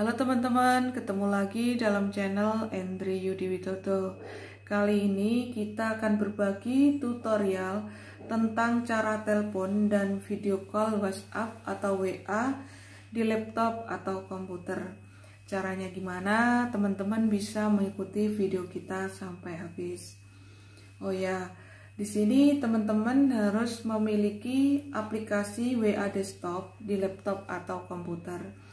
Halo teman-teman, ketemu lagi dalam channel Andre Yudi Widodo. Kali ini kita akan berbagi tutorial tentang cara telepon dan video call WhatsApp atau WA di laptop atau komputer. Caranya gimana? Teman-teman bisa mengikuti video kita sampai habis. Oh ya, di sini teman-teman harus memiliki aplikasi WA desktop di laptop atau komputer.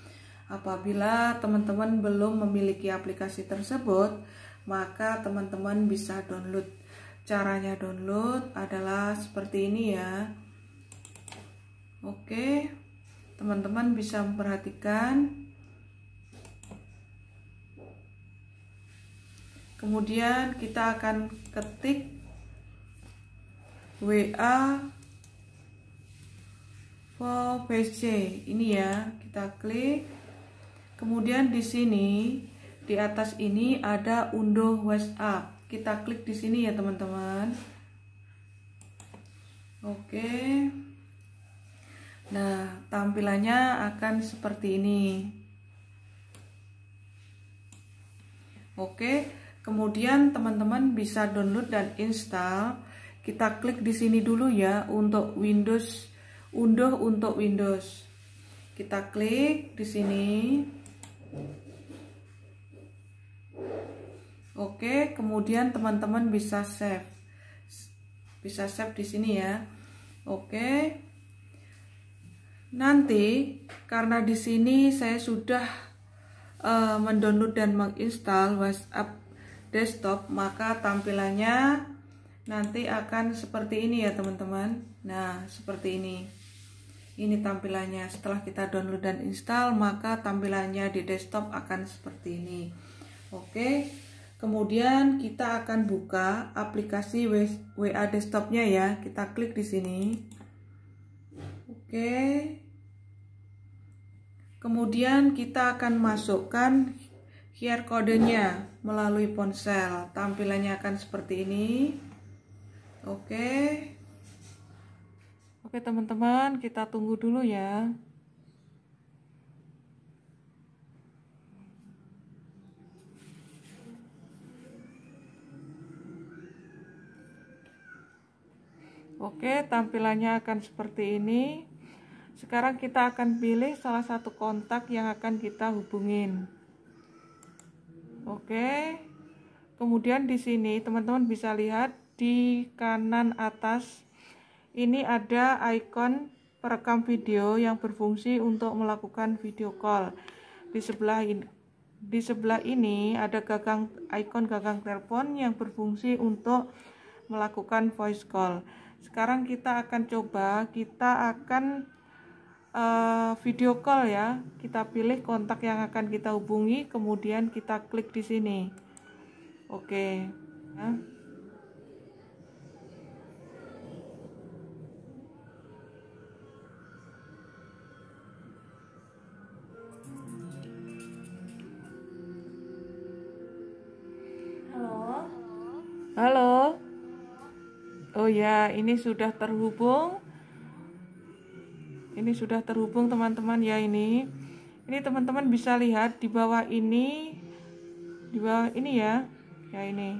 Apabila teman-teman belum memiliki aplikasi tersebut, maka teman-teman bisa download. Caranya download adalah seperti ini ya. Oke, teman-teman bisa memperhatikan. Kemudian kita akan ketik WA for PC. Ini ya, kita klik. Kemudian di sini di atas ini ada unduh WhatsApp. Kita klik di sini ya teman-teman. Oke. Nah, tampilannya akan seperti ini. Oke, kemudian teman-teman bisa download dan install. Kita klik di sini dulu ya untuk Windows unduh untuk Windows. Kita klik di sini. Oke, kemudian teman-teman bisa save. Bisa save di sini ya. Oke. Nanti karena di sini saya sudah uh, mendownload dan menginstal WhatsApp desktop, maka tampilannya nanti akan seperti ini ya, teman-teman. Nah, seperti ini ini tampilannya setelah kita download dan install maka tampilannya di desktop akan seperti ini oke kemudian kita akan buka aplikasi WA desktopnya ya kita klik di sini oke kemudian kita akan masukkan QR kodenya melalui ponsel tampilannya akan seperti ini oke Oke teman-teman, kita tunggu dulu ya. Oke, tampilannya akan seperti ini. Sekarang kita akan pilih salah satu kontak yang akan kita hubungin. Oke. Kemudian di sini teman-teman bisa lihat di kanan atas ini ada icon perekam video yang berfungsi untuk melakukan video call. Di sebelah ini, di sebelah ini ada gagang icon gagang telepon yang berfungsi untuk melakukan voice call. Sekarang kita akan coba, kita akan uh, video call ya. Kita pilih kontak yang akan kita hubungi, kemudian kita klik di sini. Oke. Okay. Nah. Halo. Oh ya, ini sudah terhubung. Ini sudah terhubung teman-teman ya ini. Ini teman-teman bisa lihat di bawah ini di bawah ini ya. Ya ini.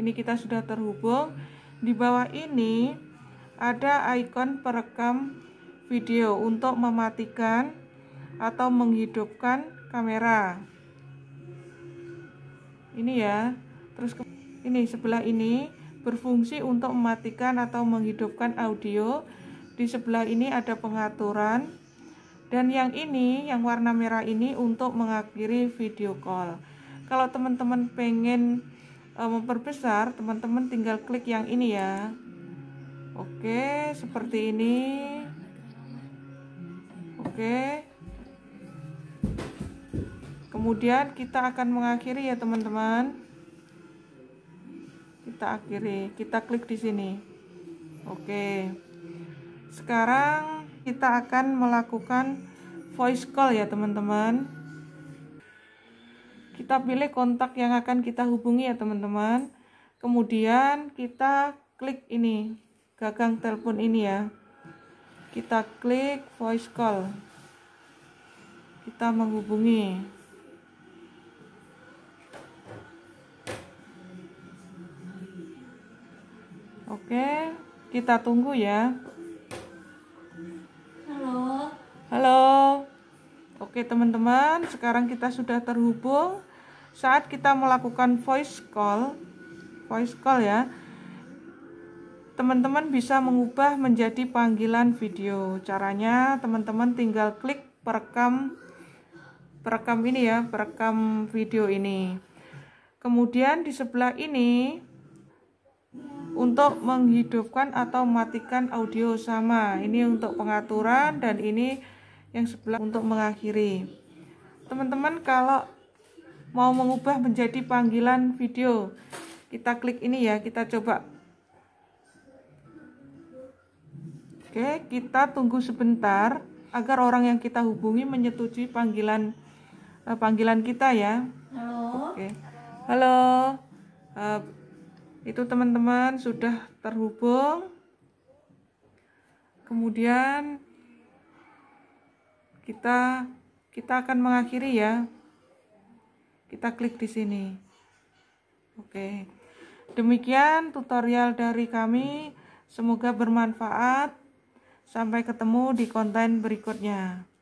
Ini kita sudah terhubung. Di bawah ini ada ikon perekam video untuk mematikan atau menghidupkan kamera. Ini ya. Terus ke ini sebelah ini berfungsi untuk mematikan atau menghidupkan audio di sebelah ini ada pengaturan dan yang ini yang warna merah ini untuk mengakhiri video call kalau teman-teman pengen e, memperbesar teman-teman tinggal klik yang ini ya oke seperti ini oke kemudian kita akan mengakhiri ya teman-teman kita akhiri kita klik di sini oke sekarang kita akan melakukan voice call ya teman-teman kita pilih kontak yang akan kita hubungi ya teman-teman kemudian kita klik ini gagang telepon ini ya kita klik voice call kita menghubungi Oke, kita tunggu ya. Halo. Halo. Oke, teman-teman, sekarang kita sudah terhubung. Saat kita melakukan voice call, voice call ya. Teman-teman bisa mengubah menjadi panggilan video. Caranya, teman-teman tinggal klik perekam perekam ini ya, perekam video ini. Kemudian di sebelah ini untuk menghidupkan atau matikan audio sama ini untuk pengaturan dan ini yang sebelah untuk mengakhiri teman-teman kalau mau mengubah menjadi panggilan video kita klik ini ya kita coba oke kita tunggu sebentar agar orang yang kita hubungi menyetujui panggilan eh, panggilan kita ya halo oke halo eh, itu teman-teman sudah terhubung kemudian kita kita akan mengakhiri ya kita klik di sini oke demikian tutorial dari kami semoga bermanfaat sampai ketemu di konten berikutnya